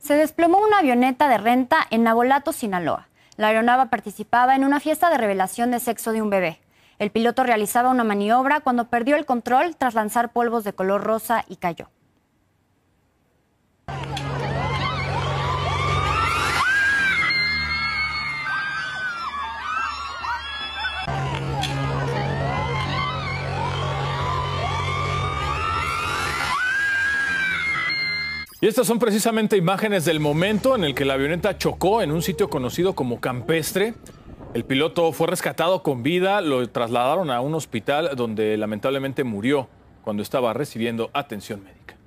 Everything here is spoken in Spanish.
se desplomó una avioneta de renta en Nabolato, Sinaloa. La aeronave participaba en una fiesta de revelación de sexo de un bebé. El piloto realizaba una maniobra cuando perdió el control tras lanzar polvos de color rosa y cayó. Y estas son precisamente imágenes del momento en el que la avioneta chocó en un sitio conocido como Campestre. El piloto fue rescatado con vida, lo trasladaron a un hospital donde lamentablemente murió cuando estaba recibiendo atención médica.